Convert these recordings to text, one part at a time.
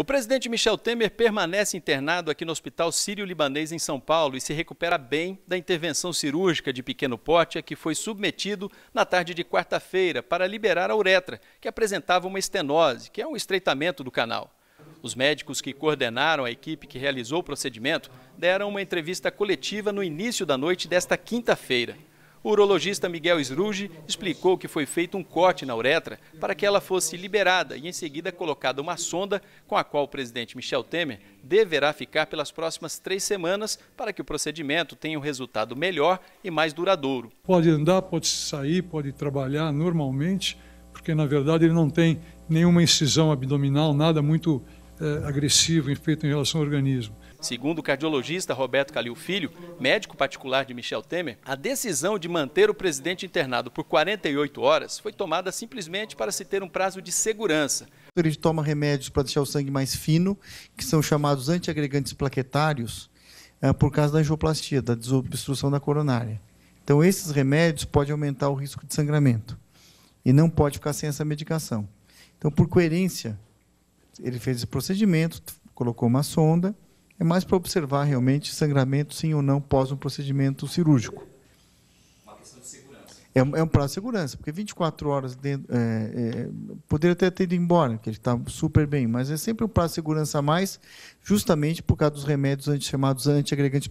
O presidente Michel Temer permanece internado aqui no Hospital Sírio-Libanês, em São Paulo, e se recupera bem da intervenção cirúrgica de pequeno porte a que foi submetido na tarde de quarta-feira para liberar a uretra, que apresentava uma estenose, que é um estreitamento do canal. Os médicos que coordenaram a equipe que realizou o procedimento deram uma entrevista coletiva no início da noite desta quinta-feira. O urologista Miguel Sruge explicou que foi feito um corte na uretra para que ela fosse liberada e em seguida colocada uma sonda com a qual o presidente Michel Temer deverá ficar pelas próximas três semanas para que o procedimento tenha um resultado melhor e mais duradouro. Pode andar, pode sair, pode trabalhar normalmente, porque na verdade ele não tem nenhuma incisão abdominal, nada muito é, agressivo feito em relação ao organismo. Segundo o cardiologista Roberto Calil Filho, médico particular de Michel Temer, a decisão de manter o presidente internado por 48 horas foi tomada simplesmente para se ter um prazo de segurança. Ele toma remédios para deixar o sangue mais fino, que são chamados antiagregantes plaquetários, é, por causa da angioplastia, da desobstrução da coronária. Então, esses remédios podem aumentar o risco de sangramento e não pode ficar sem essa medicação. Então, por coerência, ele fez esse procedimento, colocou uma sonda, é mais para observar realmente sangramento, sim ou não, pós um procedimento cirúrgico. Uma questão de segurança. É, um é prazo de segurança, porque 24 horas dentro, é, é, poderia até ter ido embora, que ele está super bem, mas é sempre um prazo de segurança a mais, justamente por causa dos remédios anti, chamados antiagregantes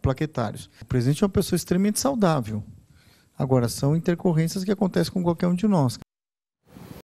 plaquetários. O presidente é uma pessoa extremamente saudável. Agora, são intercorrências que acontecem com qualquer um de nós.